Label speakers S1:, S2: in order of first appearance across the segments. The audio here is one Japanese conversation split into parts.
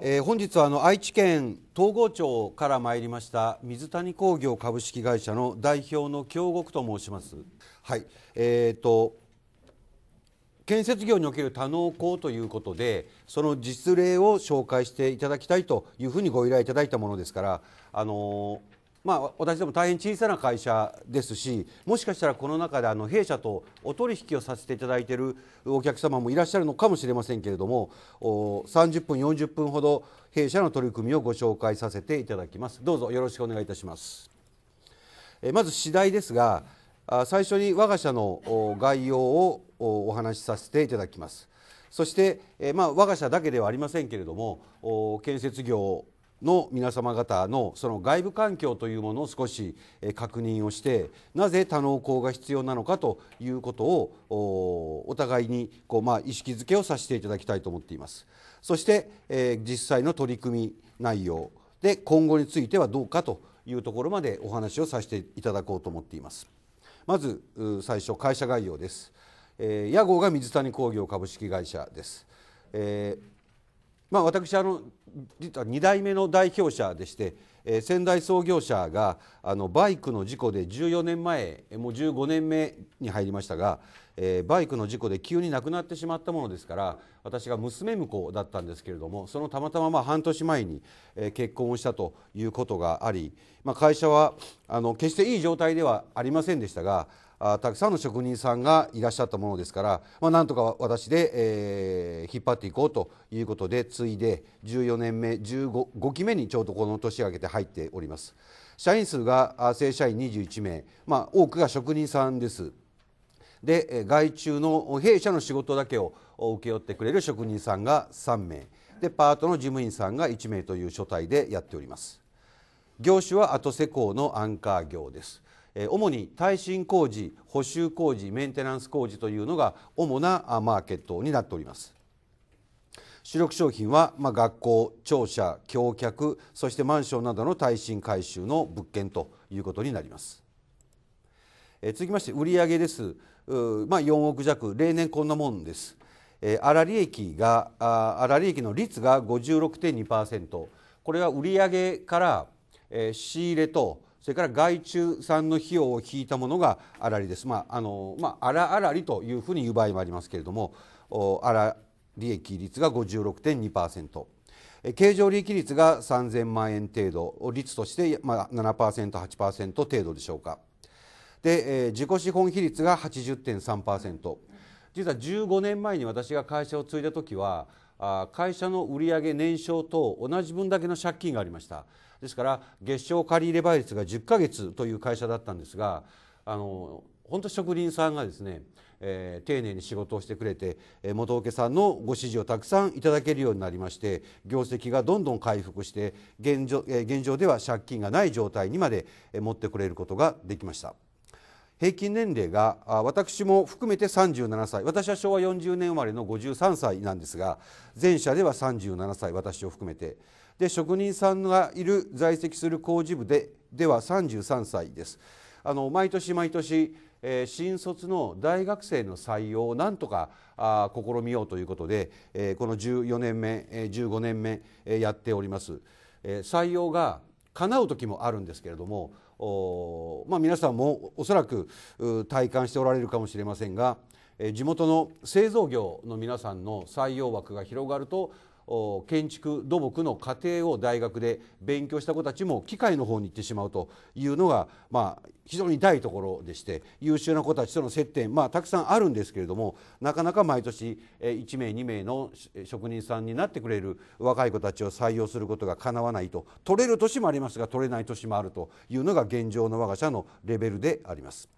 S1: えー、本日はあの愛知県東郷町から参りました水谷工業株式会社の代表の京極と申します。はい、えー、と建設業における多能工ということでその実例を紹介していただきたいというふうにご依頼いただいたものですからあのまあ、私ども大変小さな会社ですしもしかしたらこの中であの弊社とお取引をさせていただいているお客様もいらっしゃるのかもしれませんけれどもお30分40分ほど弊社の取り組みをご紹介させていただきますどうぞよろしくお願いいしますえまず次第ですが最初に我が社の概要をお話しさせていただきますそして、えまあ、我が社だけではありませんけれども建設業の皆様方のその外部環境というものを少し確認をしてなぜ多能工が必要なのかということをおお互いにこう、まあ、意識づけをさせていただきたいと思っていますそして、えー、実際の取り組み内容で今後についてはどうかというところまでお話をさせていただこうと思っていますまず最初会社概要です、えー、屋号が水谷工業株式会社です、えーまあ、私あの実は2代目の代表者でして、えー、仙台創業者があのバイクの事故で14年前もう15年目に入りましたが、えー、バイクの事故で急に亡くなってしまったものですから私が娘婿だったんですけれどもそのたまたまま半年前に、えー、結婚をしたということがあり、まあ、会社はあの決していい状態ではありませんでしたがたくさんの職人さんがいらっしゃったものですから、まあ、なんとか私で、えー、引っ張っていこうということで継いで14年目15期目にちょうどこの年明けて入っております社員数が正社員21名、まあ、多くが職人さんですで外注の弊社の仕事だけを請け負ってくれる職人さんが3名でパートの事務員さんが1名という所帯でやっております業種は後施工のアンカー業です主に耐震工事補修工事メンテナンス工事というのが主なマーケットになっております主力商品は、まあ、学校庁舎橋脚そしてマンションなどの耐震改修の物件ということになりますえ続きまして売上ですまあ、4億弱例年こんなもんですえ粗利益が粗利益の率が56.2%これは売上から、えー、仕入れとそれから害虫さんの費用を引いたものがあらりです。まああのまあ、あらあらりというふうに言う場合もありますけれども、あら利益率が五十六点二パー56.2%。経常利益率が三千万円程度率として、まあ七パパーーセント八セント程度でしょうかで、えー、自己資本比率が八十点三パーセント。実は十五年前に私が会社を継いだ時はあ会社の売上年商と同じ分だけの借金がありましたですから月賞借入倍率が10ヶ月という会社だったんですがあの本当職人さんがですね、えー、丁寧に仕事をしてくれて、えー、元請さんのご指示をたくさんいただけるようになりまして業績がどんどん回復して現状,、えー、現状では借金がない状態にまで、持ってくれることができました。平均年齢が私も含めて37歳私は昭和40年生まれの53歳なんですが前者では37歳私を含めてで職人さんがいる在籍する工事部ででは33歳ですあの毎年毎年、えー、新卒の大学生の採用をなんとかあ試みようということで、えー、この14年目、えー、15年目、えー、やっております、えー、採用が叶う時もあるんですけれどもお、まあ、皆さんもおそらく体感しておられるかもしれませんが地元の製造業の皆さんの採用枠が広がると建築土木の過程を大学で勉強した子たちも機械の方に行ってしまうというのが、まあ、非常にいところでして優秀な子たちとの接点、まあ、たくさんあるんですけれどもなかなか毎年1名2名の職人さんになってくれる若い子たちを採用することがかなわないと取れる年もありますが取れない年もあるというのが現状の我が社のレベルであります。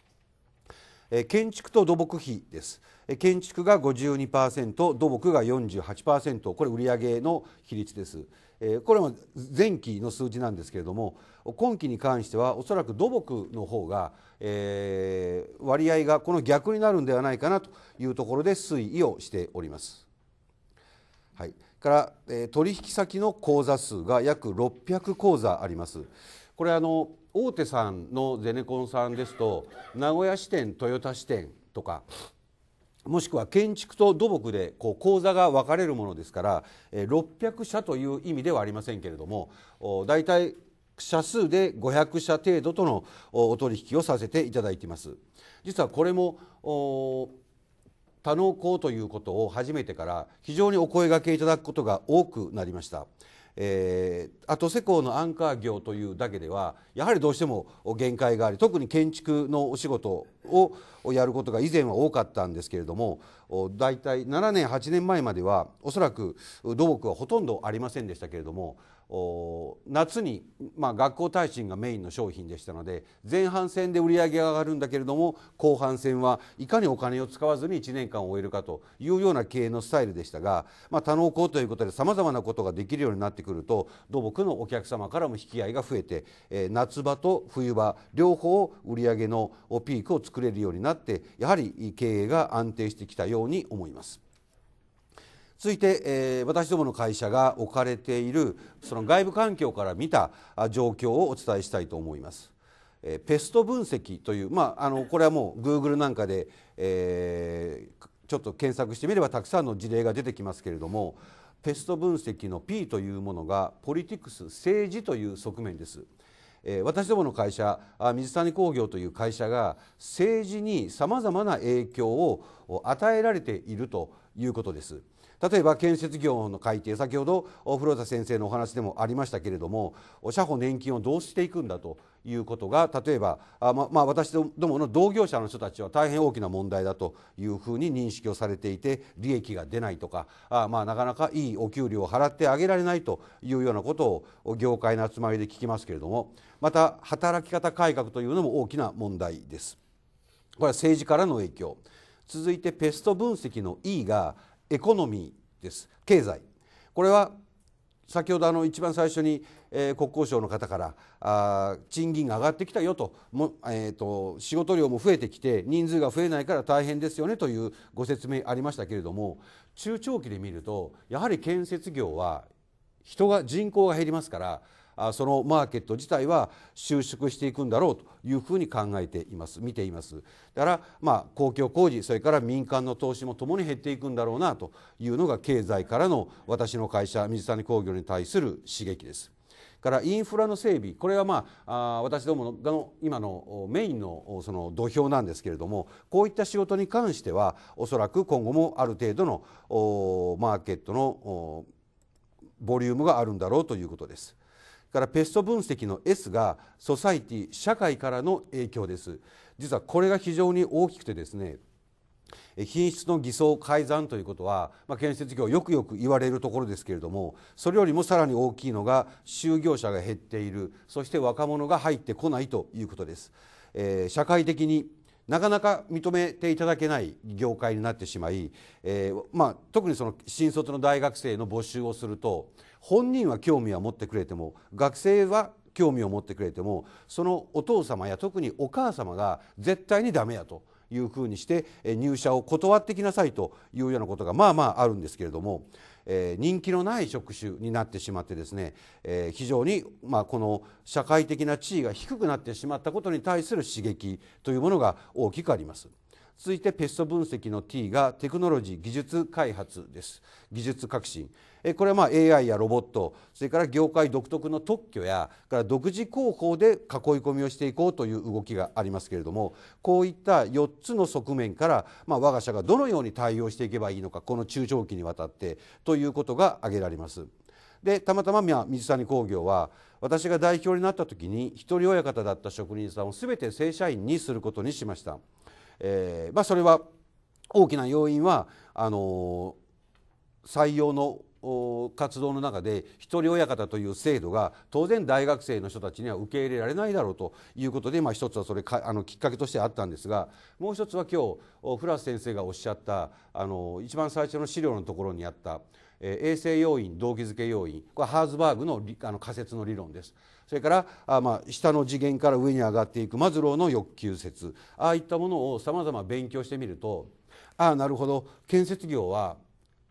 S1: 建築と土木費です建築が52%土木が48%これ売上の比率ですこれも前期の数字なんですけれども今期に関してはおそらく土木の方が、え割合がこの逆になるんではないかなというところで推移をしております。はい、から、え取引先の口座数が約600口座あります。これあの大手さんのゼネコンさんですと名古屋支店豊田支店とかもしくは建築と土木でこう口座が分かれるものですから600社という意味ではありませんけれども大体社数で500社程度とのお取引をさせていただいています実はこれも多能工ということを始めてから非常にお声がけいただくことが多くなりましたえー、後施工のアンカー業というだけではやはりどうしても限界があり特に建築のお仕事をやることが以前は多かったんですけれども大体7年8年前まではおそらく土木はほとんどありませんでしたけれども夏に、まあ、学校耐震がメインの商品でしたので前半戦で売り上げが上がるんだけれども後半戦はいかにお金を使わずに1年間を終えるかというような経営のスタイルでしたが、まあ、多能工ということでさまざまなことができるようになってくると土木のお客様からも引き合いが増えて、え夏場と冬場両方売り上げのピークを作れるようになってやはり経営が安定してきたように思います。続いて、え私どもの会社が置かれているその外部環境から見た状況をお伝えしたいと思います。えペスト分析という、まあ、あのこれはもう Google なんかで、えー、ちょっと検索してみればたくさんの事例が出てきますけれどもペスト分析の P というものがポリティクス政治という側面です。え私どもの会社水谷工業という会社が政治にさまざまな影響を与えられているということです。例えば建設業の改定先ほど古田先生のお話でもありましたけれども社保年金をどうしていくんだということが例えばあま、まあ、私どもの同業者の人たちは大変大きな問題だというふうに認識をされていて利益が出ないとかあ、まあ、なかなかいいお給料を払ってあげられないというようなことを業界の集まりで聞きますけれどもまた働き方改革というのも大きな問題です。これは政治からの影響続いてペスト分析の E がエコノミーです経済これは先ほどあの一番最初に、え国交省の方からあ賃金が上がってきたよとも、えーと仕事量も増えてきて人数が増えないから大変ですよねというご説明ありましたけれども中長期で見るとやはり建設業は人が人口が減りますからそのマーケット自体は収縮していくんだろうというふうに考えています見ていますだからまあ公共工事それから民間の投資もともに減っていくんだろうなというのが経済からの私の会社水谷工業に対する刺激ですからインフラの整備これはまあ私どもの今のメインのその土俵なんですけれどもこういった仕事に関してはおそらく今後もある程度のマーケットのボリュームがあるんだろうということです。からペスト分析の S がソサイティ社会からの影響です実はこれが非常に大きくてですね品質の偽装改ざんということは、まあ、建設業よくよく言われるところですけれどもそれよりもさらに大きいのが就業者が減っているそして若者が入ってこないということです、えー、社会的になかなか認めていただけない業界になってしまい、えーまあ、特にその新卒の大学生の募集をすると本人は興味は持ってくれても学生は興味を持ってくれてもそのお父様や特にお母様が絶対にダメやというふうにして入社を断ってきなさいというようなことがまあまああるんですけれども、え人気のない職種になってしまってですね、え非常にまあこの社会的な地位が低くなってしまったことに対する刺激というものが大きくあります。続いてペスト分析の T がテクノロジー技術開発です技術革新これはまあ AI やロボットそれから業界独特の特許やから独自工法で囲い込みをしていこうという動きがありますけれどもこういった4つの側面から、まあ、我が社がどのように対応していけばいいのかこの中長期にわたってということが挙げられます。でたまたま水谷工業は私が代表になった時に一人親方だった職人さんを全て正社員にすることにしました。えーまあ、それは大きな要因はあのー採用の活動の中で一人親方という制度が当然大学生の人たちには受け入れられないだろうということで、まあ、一つはそれかあのきっかけとしてあったんですがもう一つは今日フラス先生がおっしゃったあの一番最初の資料のところにあった衛生要因動機づけ要因これはハーズバーグのあの仮説の理論ですそれからあ、まあ、下の次元から上に上がっていくマズローの欲求説ああいったものをさまざま勉強してみるとああなるほど建設業は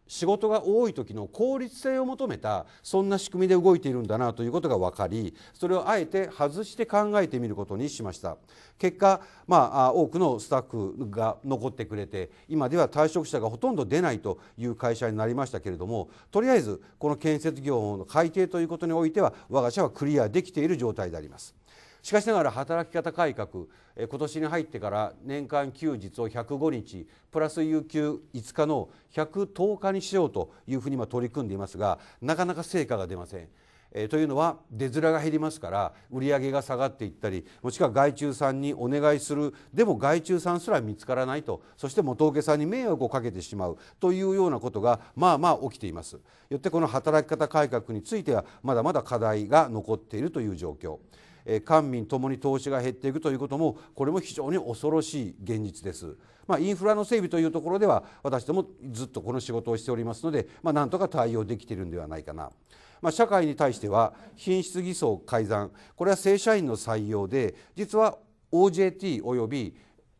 S1: 仕事が多い時の効率性を求めたそんな仕組みで動いているんだなということが分かりそれをあえて外して考えてみることにしました結果、まあ、多くのスタッフが残ってくれて今では退職者がほとんど出ないという会社になりましたけれどもとりあえずこの建設業の改定ということにおいては我が社はクリアできている状態であります。しかしながら働き方改革今年に入ってから年間休日を105日プラス有給5日の110日にしようというふうに今取り組んでいますがなかなか成果が出ません。えというのは出面が減りますから売り上げが下がっていったりもしくは外注さんにお願いするでも外注さんすら見つからないとそして元請けさんに迷惑をかけてしまうというようなことがまあまあ起きていますよってこの働き方改革についてはまだまだ課題が残っているという状況官民ともに投資が減っていくということもこれも非常に恐ろしい現実です。まあ、インフラの整備というところでは私どもずっとこの仕事をしておりますので、まあ、なんとか対応できているんではないかな。まあ、社会に対しては品質偽装改ざんこれは正社員の採用で実は OJT および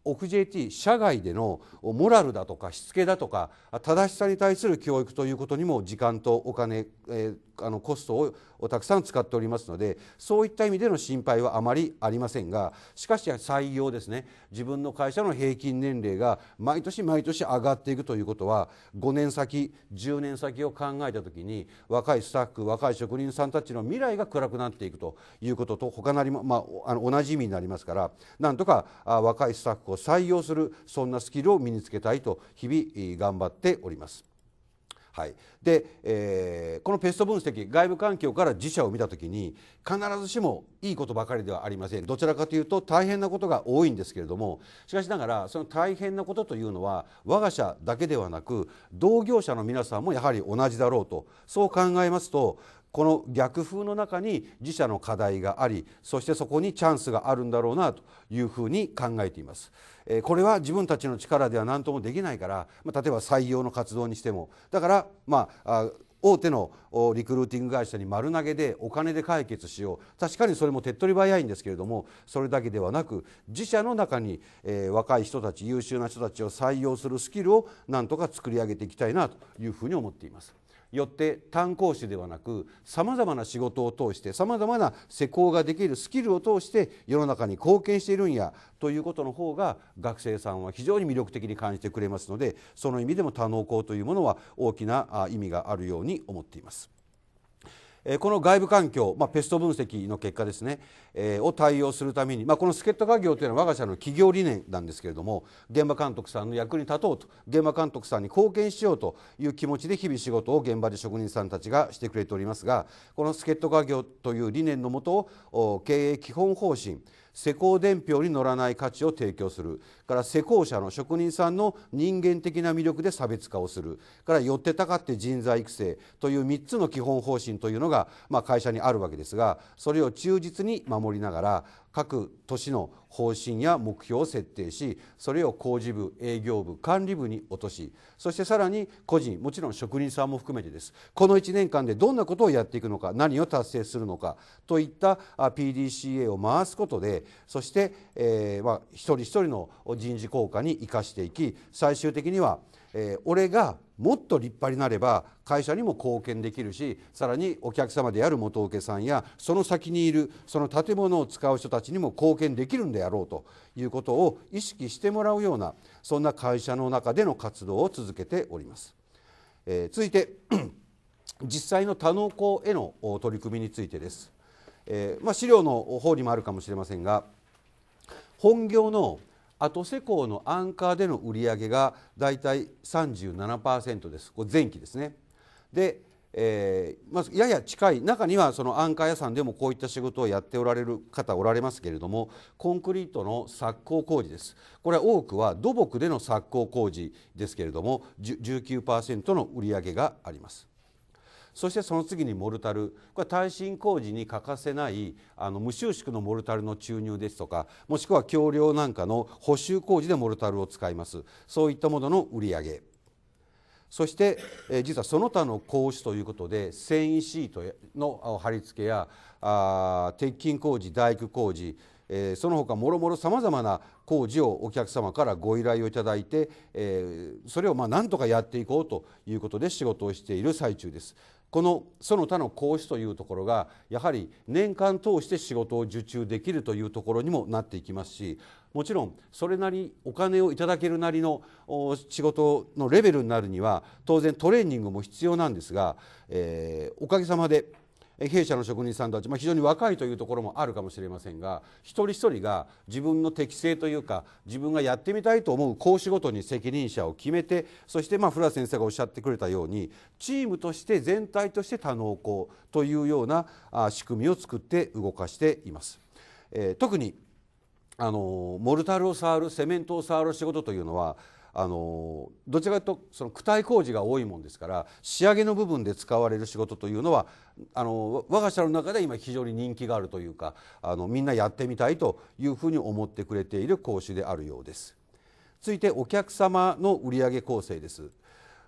S1: オフ JT 社外でのモラルだとかしつけだとか正しさに対する教育ということにも時間とお金えー、あのコストををたくさん使っておりますのでそういった意味での心配はあまりありませんがしかし採用ですね自分の会社の平均年齢が毎年毎年上がっていくということは5年先10年先を考えた時に若いスタッフ若い職人さんたちの未来が暗くなっていくということと他なりも、まあ、あの同じ意味になりますからなんとか若いスタッフを採用するそんなスキルを身につけたいと日々頑張っております。はいでえー、このペスト分析外部環境から自社を見た時に必ずしもいいことばかりではありませんどちらかというと大変なことが多いんですけれどもしかしながらその大変なことというのは我が社だけではなく同業者の皆さんもやはり同じだろうとそう考えますとこの逆風の中に自社の課題がありそしてそこにチャンスがあるんだろうなというふうに考えています。えこれは自分たちの力では何ともできないから、ま例えば採用の活動にしてもだから、まあ大手のリクルーティング会社に丸投げでお金で解決しよう確かにそれも手っ取り早いんですけれどもそれだけではなく自社の中に、え若い人たち優秀な人たちを採用するスキルをなんとか作り上げていきたいなというふうに思っています。よって炭鉱主ではなくさまざまな仕事を通してさまざまな施工ができるスキルを通して世の中に貢献しているんやということの方が学生さんは非常に魅力的に感じてくれますのでその意味でも多能工というものは大きな意味があるように思っています。この外部環境、まあ、ペスト分析の結果ですね、えー、を対応するために、まあ、この助っ人家業というのは我が社の企業理念なんですけれども現場監督さんの役に立とうと現場監督さんに貢献しようという気持ちで日々仕事を現場で職人さんたちがしてくれておりますがこの助っ人家業という理念のもと経営基本方針施工伝票に乗らない価値を提供するから施工者の職人さんの人間的な魅力で差別化をするから寄ってたかって人材育成という3つの基本方針というのが、まあ、会社にあるわけですがそれを忠実に守りながら各都市の方針や目標を設定しそれを工事部営業部管理部に落としそしてさらに個人もちろん職人さんも含めてですこの1年間でどんなことをやっていくのか何を達成するのかといった PDCA を回すことでそして、えー、まあ、一人一人の人事効果に生かしていき最終的には、えー、俺がもっと立派になれば会社にも貢献できるしさらにお客様である元請けさんやその先にいるその建物を使う人たちにも貢献できるんであろうということを意識してもらうようなそんな会社の中での活動を続けております。えー、続いて 実際の多能工への取り組みについてです。えー、まあ、資料の方にもあるかもしれませんが本業の後施工のアンカーでの売り上げがだいたい37%ですこれ前期ですねで、えー、まずやや近い中にはそのアンカー屋さんでもこういった仕事をやっておられる方おられますけれどもコンクリートの削工工事ですこれは多くは土木での削工工事ですけれども19%の売り上げがありますそしてその次にモルタルこれは耐震工事に欠かせないあの無収縮のモルタルの注入ですとかもしくは橋梁なんかの補修工事でモルタルを使いますそういったものの売り上げそして、えー、実はその他の工種ということで繊維シートの貼り付けやあ鉄筋工事大工工事えー、その他もろもろさまざまな工事をお客様からご依頼をいただいて、えー、それをまあ何とかやっていこうということで仕事をしている最中です。このその他の講師というところがやはり年間通して仕事を受注できるというところにもなっていきますしもちろんそれなりお金をいただけるなりの仕事のレベルになるには当然トレーニングも必要なんですが、えー、おかげさまで弊社の職人さんたち、まあ、非常に若いというところもあるかもしれませんが一人一人が自分の適性というか自分がやってみたいと思う講師ごとに責任者を決めてそしてまあ古谷先生がおっしゃってくれたようにチームとして全体として多能工というようなあ仕組みを作って動かしています。えー、特にあのモルタルを触るセメントを触る仕事というのはあのどちらかというとその躯体工事が多いもんですから仕上げの部分で使われる仕事というのはあの我が社の中で今非常に人気があるというかあのみんなやってみたいというふうに思ってくれている講師であるようです。続いてお客様の売上構成です。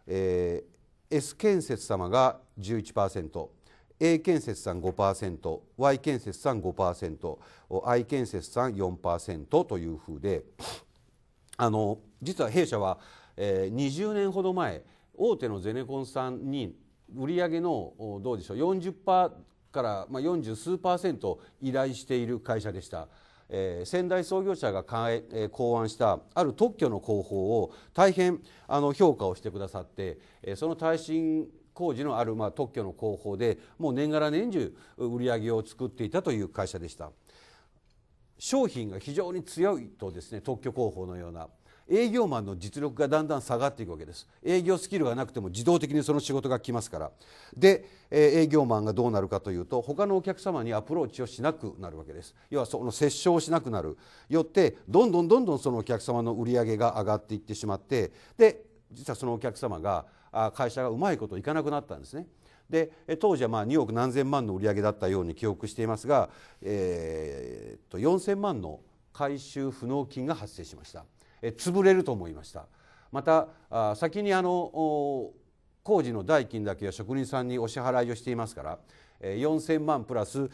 S1: えー、S 建設様が 11%A 建設さん 5%Y 建設さん 5%I 建設さん4%というふうであの実は弊社は、えー、20年ほど前大手のゼネコンさんに売上のどうでしょう40%からまあ40数パーセント依頼している会社でした。えー、先代創業者がえ、え考案したある特許の工法を大変あの評価をしてくださって、えー、その耐震工事のある、まあ、特許の工法でもう年がら年中売り上げを作っていたという会社でした商品が非常に強いとですね特許工法のような営業マンの実力がだんだん下がっていくわけです営業スキルがなくても自動的にその仕事が来ますからで、え営業マンがどうなるかというと他のお客様にアプローチをしなくなるわけです要はその接触をしなくなるよってどんどんどんどんそのお客様の売り上げが上がっていってしまってで実はそのお客様が会社がうまいこといかなくなったんですね。で当時はまあ2億何千万の売り上げだったように記憶していますが、えー、と4000万の回収不能金が発生しました。潰れると思いました。また先にあの工事の代金だけは職人さんにお支払いをしていますから4,000万プラス、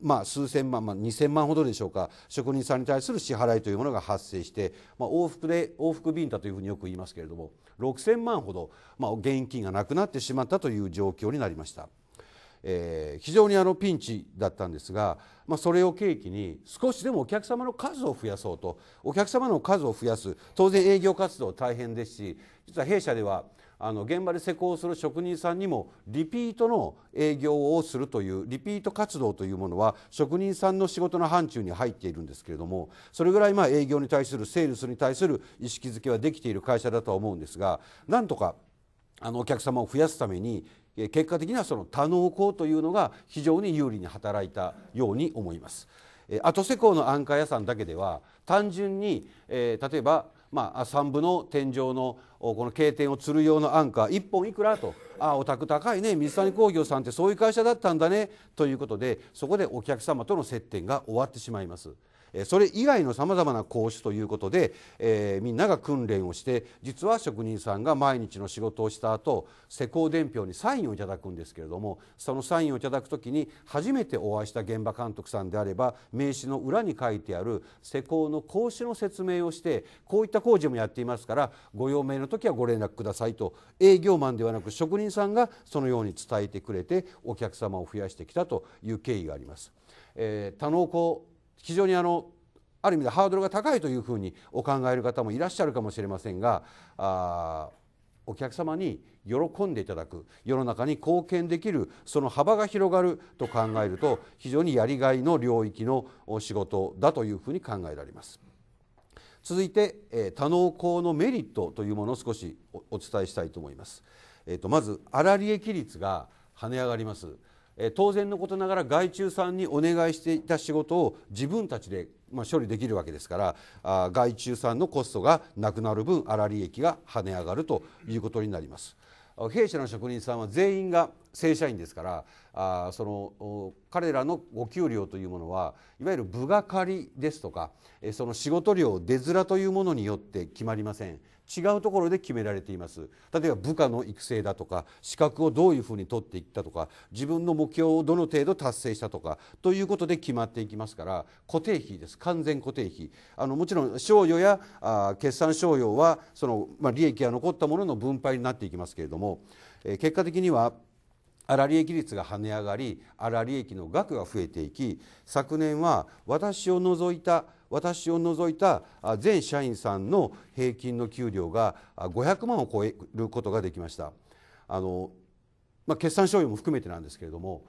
S1: まあ、数千万、まあ、2,000万ほどでしょうか職人さんに対する支払いというものが発生して、まあ、往復で往復便だというふうによく言いますけれども6,000万ほど、まあ、現金がなくなってしまったという状況になりました。えー、非常にあのピンチだったんですが、まあ、それを契機に少しでもお客様の数を増やそうとお客様の数を増やす当然営業活動大変ですし実は弊社ではあの現場で施工する職人さんにもリピートの営業をするというリピート活動というものは職人さんの仕事の範疇に入っているんですけれどもそれぐらいまあ営業に対するセールスに対する意識づけはできている会社だとは思うんですがなんとかあのお客様を増やすために結果的にはその多能工というのが非常に有利に働いたように思います。後施工の安価屋さんだけでは単純に、えー、例えば、まあ、3部の天井のこの経典を吊る用の安価1本いくらと「ああお宅高いね水谷工業さんってそういう会社だったんだね」ということでそこでお客様との接点が終わってしまいます。それ以外のさまざまな講師ということで、えー、みんなが訓練をして実は職人さんが毎日の仕事をした後施工伝票にサインをいただくんですけれどもそのサインをいただく時に初めてお会いした現場監督さんであれば名刺の裏に書いてある施工の講師の説明をしてこういった工事もやっていますからご用命の時はご連絡くださいと営業マンではなく職人さんがそのように伝えてくれてお客様を増やしてきたという経緯があります。えー、多能工非常にあのある意味でハードルが高いというふうにお考える方もいらっしゃるかもしれませんがあお客様に喜んでいただく世の中に貢献できるその幅が広がると考えると非常にやりがいの領域の仕事だというふうに考えられます。続いて、え多能工のメリットというものを少しお伝えしたいと思います。えっとまず粗利益率が跳ね上がります。当然のことながら害虫さんにお願いしていた仕事を自分たちで、ま処理できるわけですからあ害虫さんのコストがなくなる分粗利益が跳ね上がるということになります。弊社の職人さんは全員が正社員ですからあその彼らのお給料というものはいわゆる部がりですとかその仕事量出面というものによって決まりません違うところで決められています例えば部下の育成だとか資格をどういうふうに取っていったとか自分の目標をどの程度達成したとかということで決まっていきますから固定費です完全固定費あのもちろん賞与やあ決算賞与はその、まあ、利益が残ったものの分配になっていきますけれども、えー、結果的には粗利益率が跳ね上がり粗利益の額が増えていき昨年は私を除いた私を除いた全社員さんの平均の給料が500万を超えることができました。あのまあ、決算賞与も含めてなんですけれども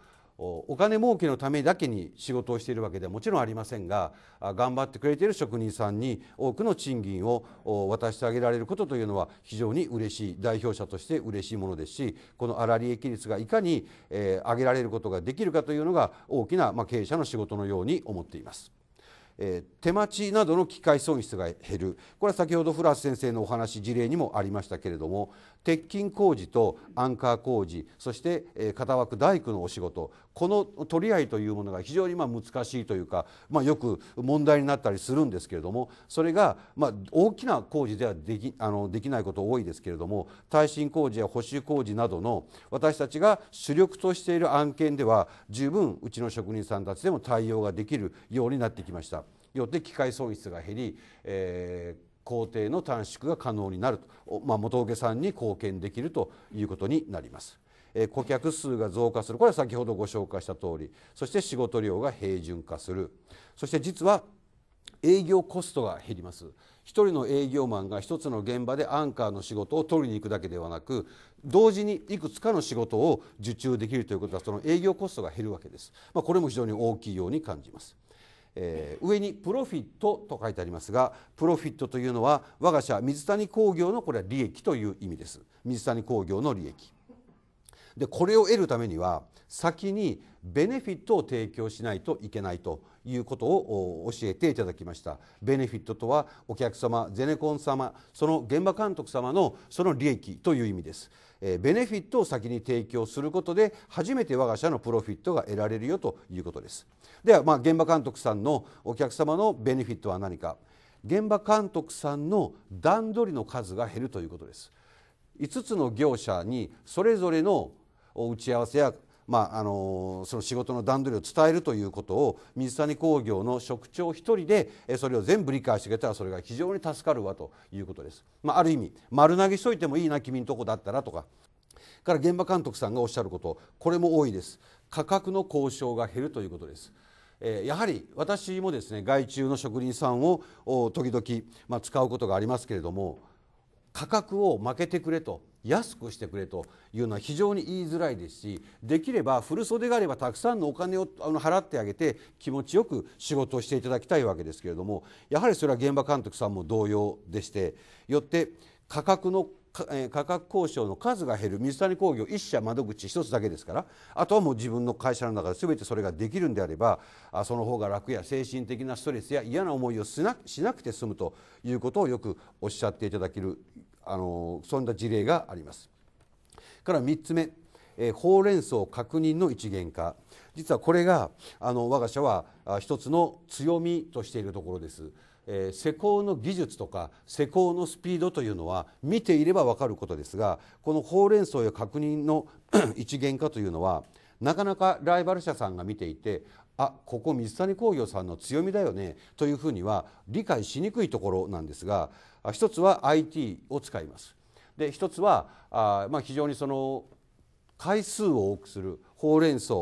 S1: お金儲けのためだけに仕事をしているわけではもちろんありませんが頑張ってくれている職人さんに多くの賃金を渡してあげられることというのは非常に嬉しい代表者として嬉しいものですしこの粗利益率がいかに、上げられることができるかというのが大きな、経営者の仕事のように思っています。手待ちなどの機械損失が減るこれは先ほどフラス先生のお話事例にもありましたけれども鉄筋工事とアンカー工事そして片枠大工のお仕事この取り合いというものが非常にま難しいというか、まあ、よく問題になったりするんですけれどもそれがま大きな工事ではできあのできないこと多いですけれども耐震工事や補修工事などの私たちが主力としている案件では十分うちの職人さんたちでも対応ができるようになってきました。よって機械損失が減り、えー工程の短縮が可能になると、まあ、元請けさんに貢献できるということになります。え顧客数が増加するこれは先ほどご紹介した通りそして仕事量が平準化するそして実は営業コストが減ります一人の営業マンが一つの現場でアンカーの仕事を取りに行くだけではなく同時にいくつかの仕事を受注できるということはその営業コストが減るわけです、まあ、これも非常に大きいように感じます。えー、上にプロフィットと書いてありますがプロフィットというのは我が社水谷工業のこれは利益という意味です水谷工業の利益でこれを得るためには先にベネフィットを提供しないといけないということを教えていただきましたベネフィットとはお客様ゼネコン様その現場監督様のその利益という意味ですベネフィットを先に提供することで初めて我が社のプロフィットが得られるよということですではまあ現場監督さんのお客様のベネフィットは何か現場監督さんの段取りの数が減るということです5つの業者にそれぞれの打ち合わせやまあ、あのその仕事の段取りを伝えるということを水谷工業の職長1人でそれを全部理解してくれたらそれが非常に助かるわということです。まあ、ある意味丸投げしといてもいいな君のとこだったらとかから現場監督さんがおっしゃることこれも多いです価格の交渉が減るということです。えやはり私もですね外注の職人さんを時々、ま使うことがありますけれども価格を負けてくれと安くしてくれというのは非常に言いづらいですしできれば古袖があればたくさんのお金を払ってあげて気持ちよく仕事をしていただきたいわけですけれどもやはりそれは現場監督さんも同様でしてよって価格の価格交渉の数が減る水谷工業1社窓口1つだけですからあとはもう自分の会社の中で全てそれができるんであればその方が楽や精神的なストレスや嫌な思いをしなくて済むということをよくおっしゃっていただけるあのそんな事例があります。から3つ目えほうれん草確認の一元化実はこれがあの我が社は一つの強みとしているところです。えー、施工の技術とか施工のスピードというのは見ていれば分かることですがこのほうれん草や確認の 一元化というのはなかなかライバル社さんが見ていてあここ水谷工業さんの強みだよねというふうには理解しにくいところなんですが一つは IT を使います。で一つはあ、まあ、非常にその回数を多くするほうれん草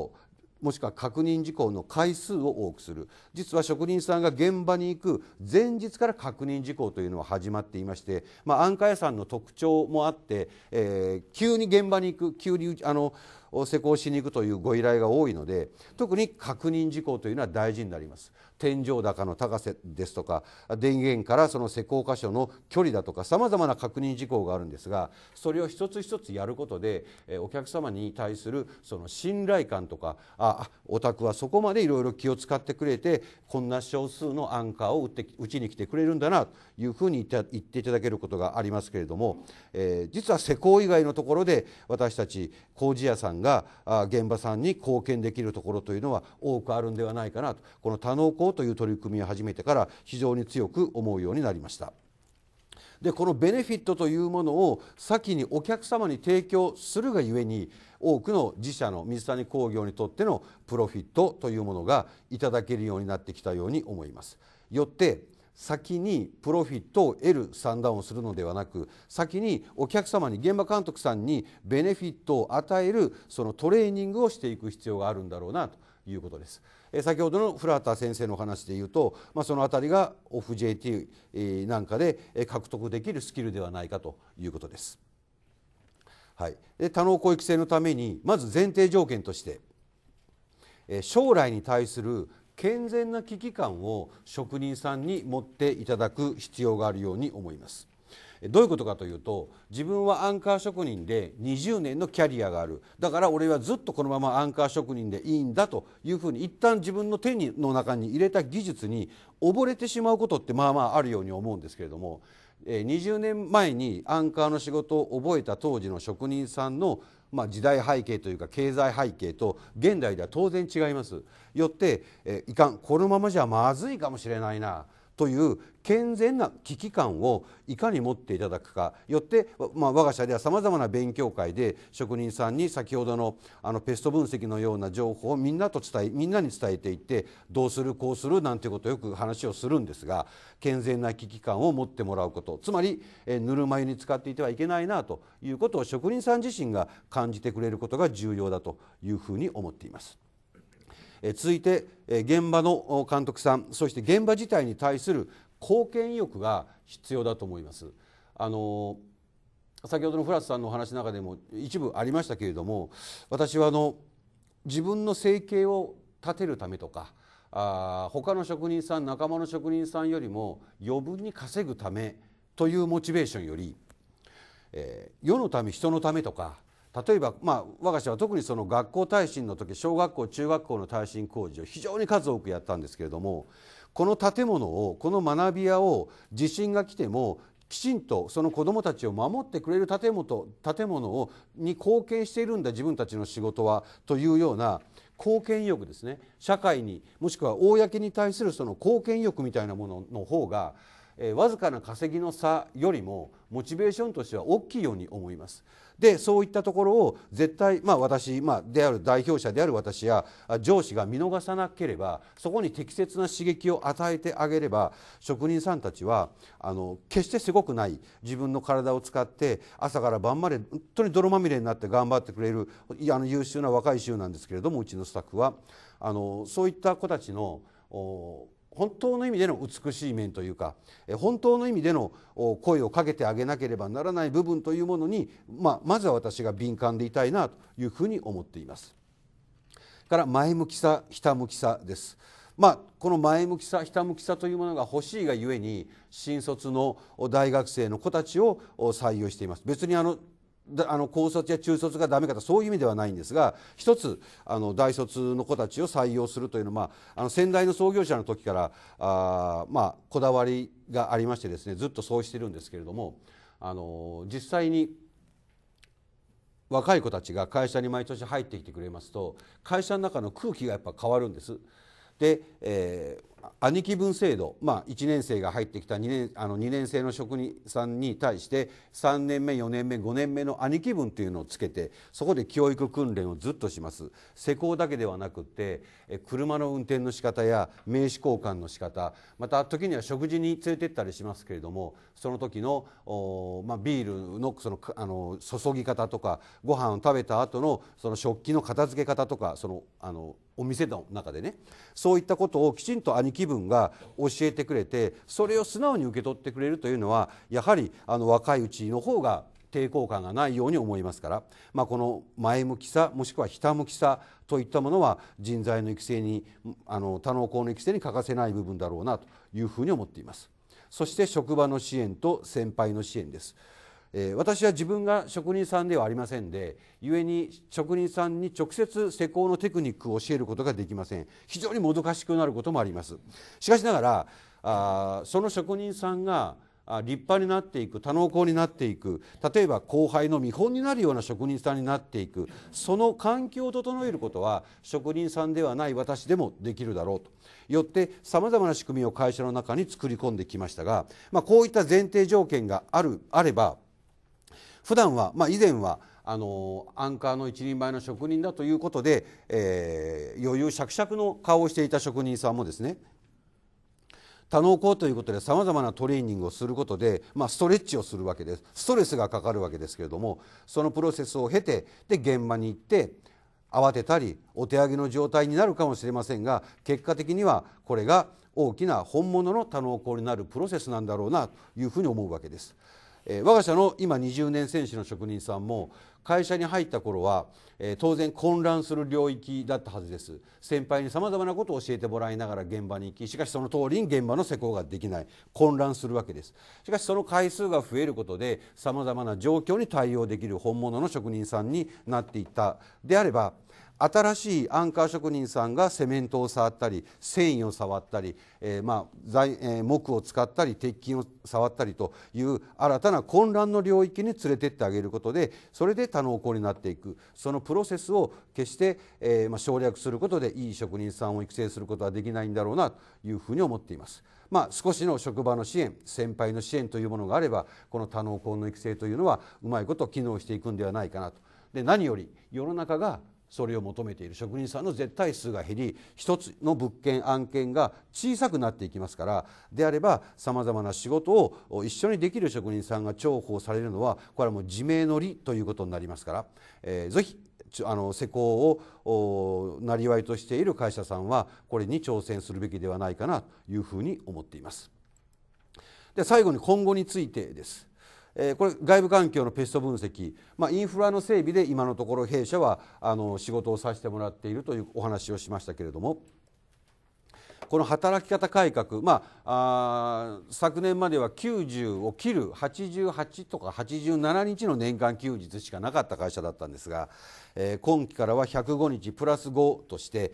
S1: もしくは確認事項の回数を多くする実は職人さんが現場に行く前日から確認事項というのは始まっていまして、まあ、安価屋さんの特徴もあって、えー、急に現場に行く急にあの施工しに行くというご依頼が多いので特に確認事項というのは大事になります天井高の高さですとか電源からその施工箇所の距離だとかさまざまな確認事項があるんですがそれを一つ一つやることでお客様に対するその信頼感とかあお宅はそこまでいろいろ気を使ってくれてこんな少数のアンカーを打って打ちに来てくれるんだなというふうに言っていただけることがありますけれども、えー、実は施工以外のところで私たち工事屋さんんが現場さんに貢献できるところというのは多くあるんではないかなとこの多能工という取り組みを始めてから非常に強く思うようになりました。でこのベネフィットというものを先にお客様に提供するがゆえに多くの自社の水谷工業にとってのプロフィットというものがいただけるようになってきたように思います。よって先にプロフィットを得る算段をするのではなく先にお客様に現場監督さんにベネフィットを与えるそのトレーニングをしていく必要があるんだろうなということです。え先ほどの古畑先生の話でいうと、まあ、その辺りがオフ JT なんかで獲得できるスキルではないかということです。はい、で多能広域性のためにまず前提条件として将来に対する健全な危機感を職人さんに持っていただく必要があるように思いますどういうことかというと自分はアンカー職人で20年のキャリアがあるだから俺はずっとこのままアンカー職人でいいんだというふうに一旦自分の手の中に入れた技術に溺れてしまうことってまあまああるように思うんですけれども20年前にアンカーの仕事を覚えた当時の職人さんのまあ、時代背景というか経済背景と現代では当然違います。よって、えいかんこのままじゃまずいかもしれないなという健全な危機感をいかに持っていただくかよって、まあ、我が社ではさまざまな勉強会で職人さんに先ほどのあのペスト分析のような情報をみんなと伝えみんなに伝えていってどうするこうするなんていうことをよく話をするんですが健全な危機感を持ってもらうことつまり、えぬるま湯に使っていてはいけないなということを職人さん自身が感じてくれることが重要だというふうに思っています。続いて現場の監督さんそして現場自体に対する貢献意欲が必要だと思います。あの先ほどのフラスさんのお話の中でも一部ありましたけれども私はあの自分の生計を立てるためとかあ他の職人さん仲間の職人さんよりも余分に稼ぐためというモチベーションより、えー、世のため人のためとか例えば、まあ、我が社は特にその学校耐震の時小学校中学校の耐震工事を非常に数多くやったんですけれどもこの建物をこの学び屋を地震が来てもきちんとその子どもたちを守ってくれる建物建物をに貢献しているんだ自分たちの仕事はというような貢献意欲ですね社会にもしくは公に対するその貢献意欲みたいなものの方がえー、わずかな稼ぎの差よりもモチベーションとしては大きいように思います。でそういったところを絶対、まあ、私、まあ、である代表者である私や上司が見逃さなければそこに適切な刺激を与えてあげれば職人さんたちはあの決してすごくない自分の体を使って朝から晩まで本当に泥まみれになって頑張ってくれるあの優秀な若い衆なんですけれどもうちのスタッフはあのそういった子たちの本当の意味での美しい面というか本当の意味での声をかけてあげなければならない部分というものに、まあ、まずは私が敏感でいたいなというふうに思っています。から前向きさひたむきさです。まあ、この前向きさひたむきさというものが欲しいがゆえに新卒の大学生の子たちを採用しています別にあのあの高卒や中卒がダメかとそういう意味ではないんですが一つあの大卒の子たちを採用するというのは、まあ、あの先代の創業者の時からあ、まあ、こだわりがありましてですねずっとそうしてるんですけれどもあの実際に若い子たちが会社に毎年入ってきてくれますと会社の中の空気がやっぱ変わるんです。で、えー兄貴分制度、まあ、1年生が入ってきた2年あの2年生の職人さんに対して3年目4年目5年目の兄貴分というのをつけてそこで教育訓練をずっとします施工だけではなくて車の運転の仕方や名刺交換の仕方また時には食事に連れてったりしますけれどもその時の、まあ、ビールのそのあの注ぎ方とかご飯を食べた後のその食器の片付け方とかそのあのお店の中でねそういったことをきちんと兄貴分が教えてくれてそれを素直に受け取ってくれるというのはやはりあの若いうちの方が抵抗感がないように思いますから、まあ、この前向きさもしくはひたむきさといったものは人材の育成にあの多の工の育成に欠かせない部分だろうなというふうに思っています。そして職場の支援と先輩の支援です。え私は自分が職人さんではありませんで故に職人さんに直接施工のテクニックを教えることができません非常にもどかしくなることもありますしかしながらあその職人さんが立派になっていく多能工になっていく例えば後輩の見本になるような職人さんになっていくその環境を整えることは職人さんではない私でもできるだろうとよってさまざまな仕組みを会社の中に作り込んできましたが、まあ、こういった前提条件があるあれば普段は、まあ、以前はあのアンカーの一人前の職人だということで、えー、余裕しゃくしゃくの顔をしていた職人さんもですね多能工ということでさまざまなトレーニングをすることで、まあ、ストレッチをするわけですストレスがかかるわけですけれどもそのプロセスを経てで現場に行って慌てたりお手上げの状態になるかもしれませんが結果的にはこれが大きな本物の多能工になるプロセスなんだろうなというふうに思うわけです。え我が社の今20年選手の職人さんも会社に入った頃は、え当然混乱する領域だったはずです先輩にさまざまなことを教えてもらいながら現場に行きしかしその通りに現場の施工ができない混乱するわけですしかしその回数が増えることでさまざまな状況に対応できる本物の職人さんになっていったであれば新しいアンカー職人さんがセメントを触ったり繊維を触ったり、えー、まあ材、えー、木を使ったり鉄筋を触ったりという新たな混乱の領域に連れてってあげることでそれで多能工になっていくそのプロセスを決して、えー、まあ、省略することでいい職人さんを育成することはできないんだろうなというふうに思っています。まあ、少しの職場の支援先輩の支援というものがあればこの多能工の育成というのはうまいこと機能していくんではないかなと。で何より世の中がそれを求めている職人さんの絶対数が減り一つの物件案件が小さくなっていきますからであればさまざまな仕事を一緒にできる職人さんが重宝されるのはこれはもう自明の利ということになりますから、えー、ぜひあの施工をなりわいとしている会社さんはこれに挑戦するべきではないかなというふうに思っています。で最後に今後についてです。えこれ外部環境のペスト分析、まあ、インフラの整備で今のところ弊社はあの仕事をさせてもらっているというお話をしましたけれども。この働き方改革、まあ、あ昨年までは90を切る88とか87日の年間休日しかなかった会社だったんですが、今期からは105日プラス5として、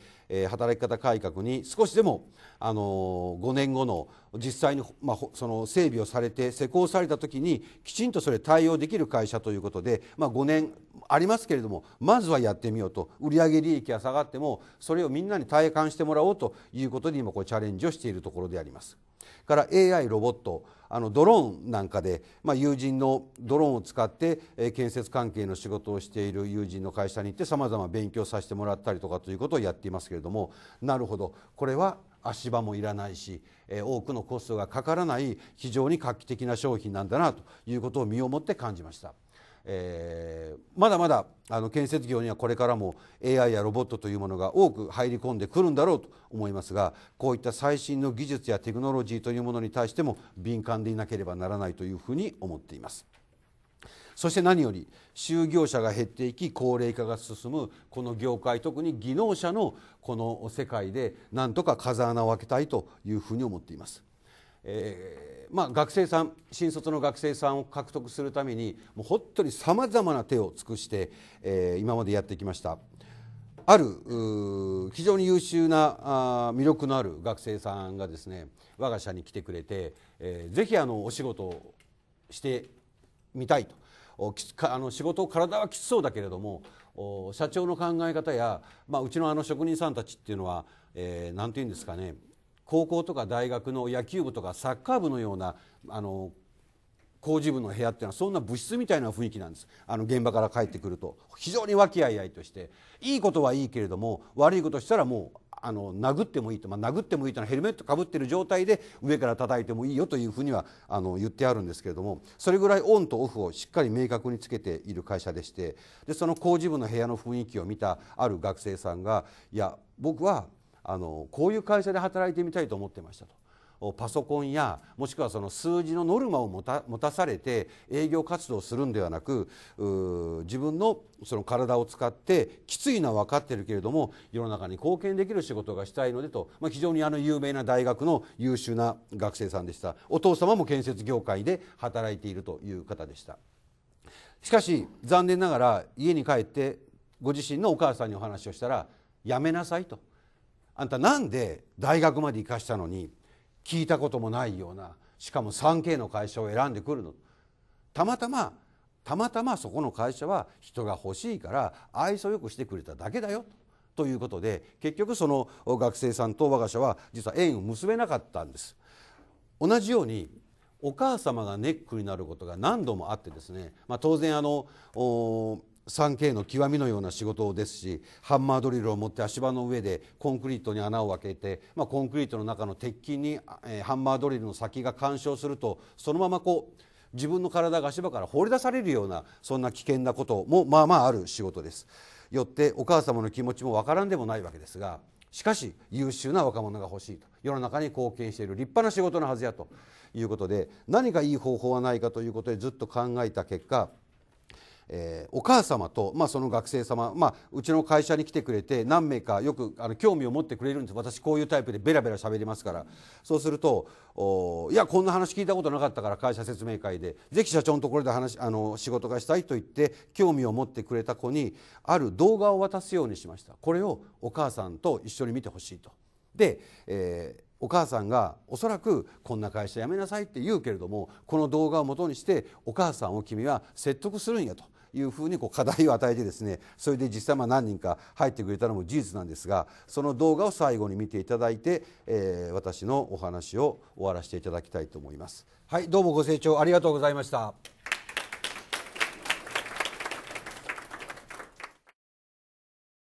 S1: 働き方改革に少しでも、あの5年後の実際に、まあ、その整備をされて施行された時にきちんとそれ対応できる会社ということで、まあ、5年ありますけれどもまずはやってみようと売上利益が下がってもそれをみんなに体感してもらおうということに今こうチャレンジをしているところであります。から AI ロボットあのドローンなんかで、まあ、友人のドローンを使って、えー、建設関係の仕事をしている友人の会社に行ってさまざま勉強させてもらったりとかということをやっていますけれどもなるほどこれは足場もいらないし、えー、多くのコストがかからない非常に画期的な商品なんだなということを身をもって感じました。えー、まだまだあの建設業にはこれからも AI やロボットというものが多く入り込んでくるんだろうと思いますがこういった最新の技術やテクノロジーというものに対しても敏感でいなければならないというふうに思っています。そして何より就業者が減っていき高齢化が進むこの業界特に技能者のこの世界でなんとか風穴を開けたいというふうに思っています。えー、まあ、学生さん新卒の学生さんを獲得するためにもう本当にさまざまな手を尽くして、えー、今までやってきました。ある非常に優秀な魅力のある学生さんがですね我が社に来てくれて、えー、ぜひあのお仕事をしてみたいとあの仕事を体はきつそうだけれども社長の考え方や、まあ、うちのあの職人さんたちっていうのは何、えー、て言うんですかね高校とか大学の野球部とかサッカー部のようなあの工事部の部屋っていうのはそんな物質みたいな雰囲気なんですあの現場から帰ってくると非常に和気あいあいとしていいことはいいけれども悪いことしたらもうあの殴ってもいいと、まあ、殴ってもいいというのはヘルメットかぶってる状態で上から叩いてもいいよというふうにはあの言ってあるんですけれどもそれぐらいオンとオフをしっかり明確につけている会社でしてでその工事部の部屋の雰囲気を見たある学生さんがいや僕はあのこういう会社で働いてみたいと思ってましたとパソコンやもしくはその数字のノルマを持たされて営業活動するんではなく自分のその体を使ってきついのは分かってるけれども世の中に貢献できる仕事がしたいのでと、まあ、非常にあの有名な大学の優秀な学生さんでしたお父様も建設業界で働いているという方でしたしかし残念ながら家に帰ってご自身のお母さんにお話をしたら「やめなさい」と。あんたなんで大学まで行かしたのに聞いたこともないようなしかも 3K の会社を選んでくるのたまたまたまたまそこの会社は人が欲しいから愛想よくしてくれただけだよということで結局その学生さんと我が社は実は縁を結べなかったんです同じようにお母様がネックになることが何度もあってですね、まあ、当然あの 3K の極みのような仕事ですしハンマードリルを持って足場の上でコンクリートに穴を開けて、まあ、コンクリートの中の鉄筋に、えー、ハンマードリルの先が干渉するとそのままこう自分の体が足場から放り出されるようなそんな危険なこともまあまあある仕事です。よってお母様の気持ちもわからんでもないわけですがしかし優秀な若者が欲しいと世の中に貢献している立派な仕事のはずやということで何かいい方法はないかということでずっと考えた結果えー、お母様と、まあ、その学生様、まあ、うちの会社に来てくれて何名かよくあの興味を持ってくれるんです私こういうタイプでベラベラ喋りますからそうするとお「いやこんな話聞いたことなかったから会社説明会でぜひ社長のところで話あの仕事がしたい」と言って興味を持ってくれた子にある動画を渡すようにしましたこれをお母さんと一緒に見てほしいと。で、えーお母さんがおそらくこんな会社辞めなさいって言うけれどもこの動画をもとにしてお母さんを君は説得するんやというふうにこう課題を与えてですねそれで実際まあ何人か入ってくれたのも事実なんですがその動画を最後に見ていただいて、えー、私のお話を終わらせていただきたいと思います。はいどうもご清聴ありがとうございました